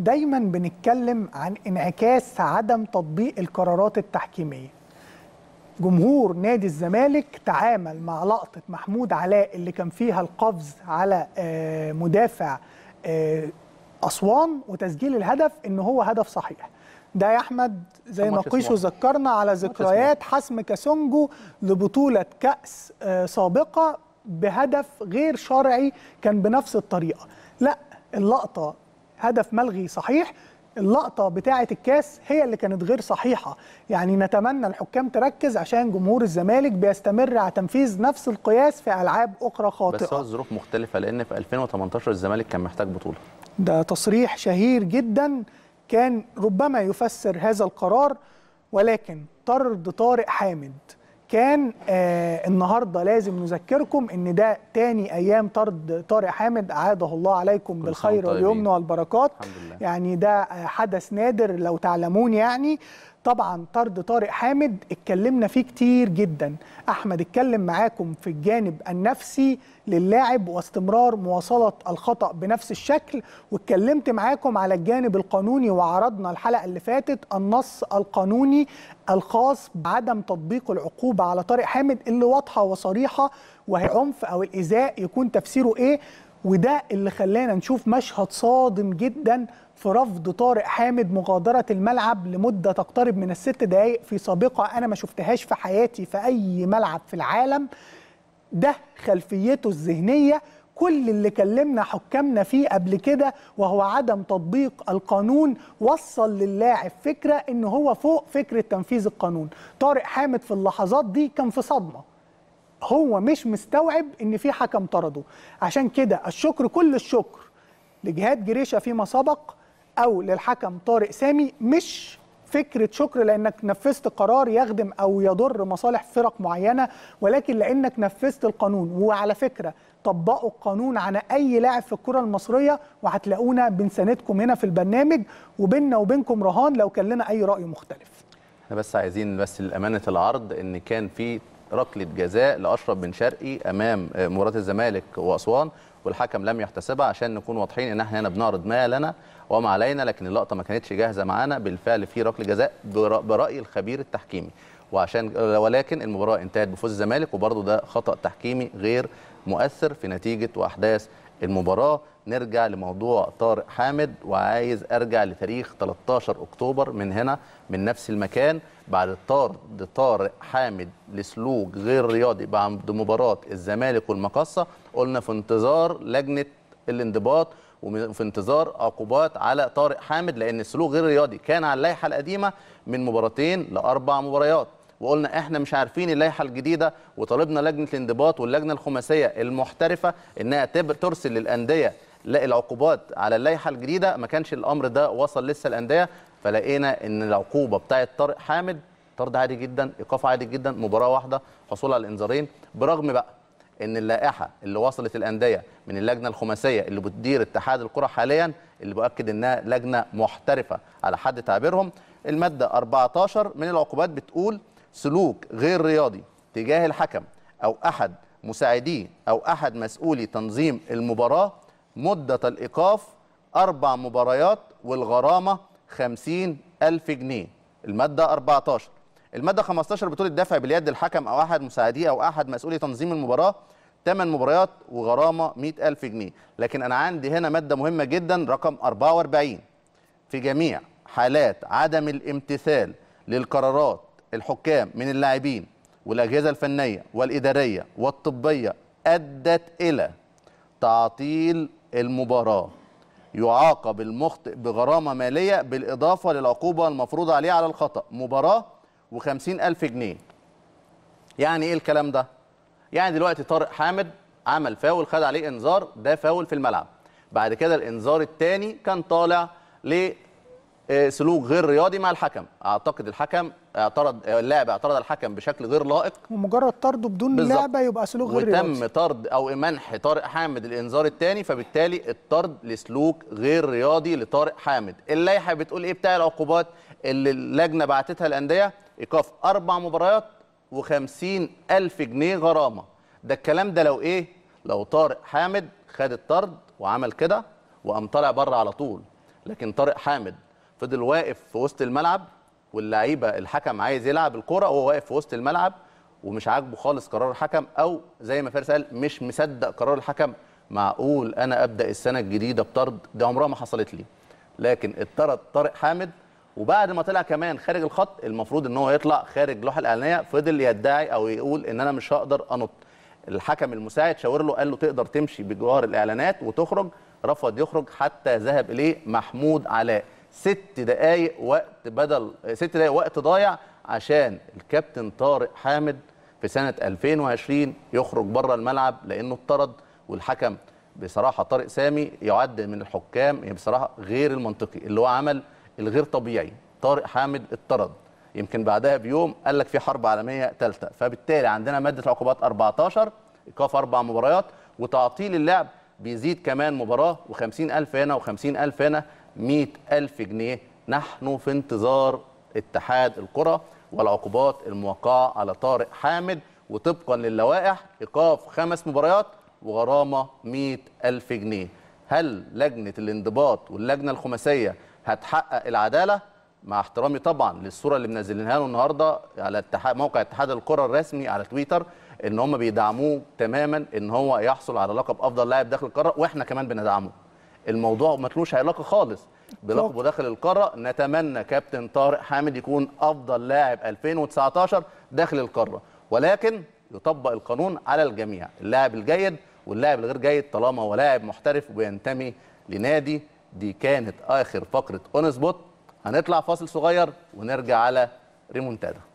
دايما بنتكلم عن انعكاس عدم تطبيق القرارات التحكيميه جمهور نادي الزمالك تعامل مع لقطه محمود علاء اللي كان فيها القفز على آه، مدافع آه، اسوان وتسجيل الهدف ان هو هدف صحيح ده يا احمد زي ما قيسو ذكرنا على ذكريات حسم كاسونجو لبطوله كاس آه، سابقه بهدف غير شرعي كان بنفس الطريقه لا اللقطه هدف ملغي صحيح اللقطة بتاعة الكاس هي اللي كانت غير صحيحة يعني نتمنى الحكام تركز عشان جمهور الزمالك بيستمر على تنفيذ نفس القياس في ألعاب أخرى خاطئة بس هو الظروف مختلفة لأن في 2018 الزمالك كان محتاج بطولة ده تصريح شهير جدا كان ربما يفسر هذا القرار ولكن طرد طارق حامد كان آه النهارده لازم نذكركم ان ده تاني ايام طرد طارق حامد اعاده الله عليكم بالخير واليمن والبركات يعني ده حدث نادر لو تعلمون يعني طبعا طرد طارق حامد اتكلمنا فيه كتير جدا احمد اتكلم معاكم في الجانب النفسي للاعب واستمرار مواصله الخطا بنفس الشكل واتكلمت معاكم على الجانب القانوني وعرضنا الحلقه اللي فاتت النص القانوني الخاص بعدم تطبيق العقوبه على طارق حامد اللي واضحه وصريحه وهي عنف او الايذاء يكون تفسيره ايه وده اللي خلانا نشوف مشهد صادم جدا في رفض طارق حامد مغادرة الملعب لمدة تقترب من الست دقايق في سابقة أنا ما شفتهاش في حياتي في أي ملعب في العالم ده خلفيته الذهنية كل اللي كلمنا حكامنا فيه قبل كده وهو عدم تطبيق القانون وصل للاعب فكرة إن هو فوق فكرة تنفيذ القانون طارق حامد في اللحظات دي كان في صدمة هو مش مستوعب ان في حكم طرده عشان كده الشكر كل الشكر لجهاد جريشه فيما سبق او للحكم طارق سامي مش فكره شكر لانك نفذت قرار يخدم او يضر مصالح فرق معينه ولكن لانك نفذت القانون وعلى فكره طبقوا القانون على اي لاعب في الكره المصريه وهتلاقونا بنساندكم هنا في البرنامج وبيننا وبينكم رهان لو كان لنا اي راي مختلف احنا بس عايزين بس لامانه العرض ان كان في ركله جزاء لاشرف بن شرقي امام مباراه الزمالك واسوان والحكم لم يحتسبها عشان نكون واضحين ان احنا هنا بنعرض ما لنا وما علينا لكن اللقطه ما كانتش جاهزه معانا بالفعل في ركله جزاء براي الخبير التحكيمي وعشان ولكن المباراه انتهت بفوز الزمالك وبرضه ده خطا تحكيمي غير مؤثر في نتيجه واحداث المباراه نرجع لموضوع طارق حامد وعايز ارجع لتاريخ 13 اكتوبر من هنا من نفس المكان بعد طرد طارق حامد لسلوك غير رياضي بعد مباراه الزمالك والمقصه قلنا في انتظار لجنه الانضباط وفي انتظار عقوبات على طارق حامد لان السلوك غير رياضي كان على اللائحه القديمه من مباراتين لاربع مباريات وقلنا احنا مش عارفين اللائحه الجديده وطالبنا لجنه الانضباط واللجنه الخماسيه المحترفه انها ترسل للانديه العقوبات على اللائحه الجديده ما كانش الامر ده وصل لسه الانديه فلقينا ان العقوبه بتاعه طارق حامد طرد عادي جدا ايقاف عادي جدا مباراه واحده حصول على الانذارين برغم بقى ان اللائحه اللي وصلت الانديه من اللجنه الخماسيه اللي بتدير اتحاد الكره حاليا اللي باكد انها لجنه محترفه على حد تعبيرهم الماده 14 من العقوبات بتقول سلوك غير رياضي تجاه الحكم أو أحد مساعديه أو أحد مسؤولي تنظيم المباراة مدة الإيقاف أربع مباريات والغرامة خمسين ألف جنيه المادة 14 المادة 15 بتقول الدفع باليد الحكم أو أحد مساعديه أو أحد مسؤولي تنظيم المباراة 8 مباريات وغرامة 100 ألف جنيه لكن أنا عندي هنا مادة مهمة جدا رقم 44 في جميع حالات عدم الامتثال للقرارات الحكام من اللاعبين والاجهزه الفنيه والاداريه والطبيه ادت الى تعطيل المباراه يعاقب المخطئ بغرامه ماليه بالاضافه للعقوبه المفروضه عليه على الخطا مباراه و ألف جنيه يعني ايه الكلام ده يعني دلوقتي طارق حامد عمل فاول خد عليه انذار ده فاول في الملعب بعد كده الانذار الثاني كان طالع ل آه، سلوك غير رياضي مع الحكم اعتقد الحكم اعترض آه، اللاعب اعترض على الحكم بشكل غير لائق ومجرد طرده بدون لعبه يبقى سلوك غير رياضي وتم طرد او منح طارق حامد الانذار الثاني فبالتالي الطرد لسلوك غير رياضي لطارق حامد اللائحه بتقول ايه بتاع العقوبات اللي اللجنه بعتتها الانديه ايقاف اربع مباريات و50 الف جنيه غرامه ده الكلام ده لو ايه لو طارق حامد خد الطرد وعمل كده وقام طالع بره على طول لكن طارق حامد فضل واقف في وسط الملعب واللعيبه الحكم عايز يلعب الكره وهو واقف في وسط الملعب ومش عاجبه خالص قرار الحكم او زي ما فارس قال مش مصدق قرار الحكم معقول انا ابدا السنه الجديده بطرد دي عمرها ما حصلت لي لكن اطرد طارق حامد وبعد ما طلع كمان خارج الخط المفروض ان هو يطلع خارج اللوحه الاعلانيه فضل يدعي او يقول ان انا مش هقدر انط الحكم المساعد شاور له قال له تقدر تمشي بجوار الاعلانات وتخرج رفض يخرج حتى ذهب اليه محمود علاء ست دقائق وقت بدل ست دقائق وقت ضايع عشان الكابتن طارق حامد في سنه 2020 يخرج بره الملعب لانه اطرد والحكم بصراحه طارق سامي يعد من الحكام يعني بصراحه غير المنطقي اللي هو عمل الغير طبيعي طارق حامد اطرد يمكن بعدها بيوم قال لك في حرب عالميه ثالثه فبالتالي عندنا ماده العقوبات 14 ايقاف اربع مباريات وتعطيل اللعب بيزيد كمان مباراه و50000 هنا و50000 هنا 100000 جنيه نحن في انتظار اتحاد الكرة والعقوبات الموقعة على طارق حامد وطبقا للوائح إيقاف خمس مباريات وغرامة 100000 جنيه هل لجنة الانضباط واللجنة الخماسية هتحقق العدالة؟ مع احترامي طبعا للصوره اللي منزلينها له النهارده على اتحاد موقع اتحاد الكره الرسمي على تويتر ان هم بيدعموه تماما ان هو يحصل على لقب افضل لاعب داخل القاره واحنا كمان بندعمه الموضوع ما علاقه خالص بلقب داخل القاره نتمنى كابتن طارق حامد يكون افضل لاعب 2019 داخل القاره ولكن يطبق القانون على الجميع اللاعب الجيد واللاعب الغير جيد طالما هو لاعب محترف وينتمي لنادي دي كانت اخر فقره اون سبوت هنطلع فاصل صغير ونرجع على ريمونتادا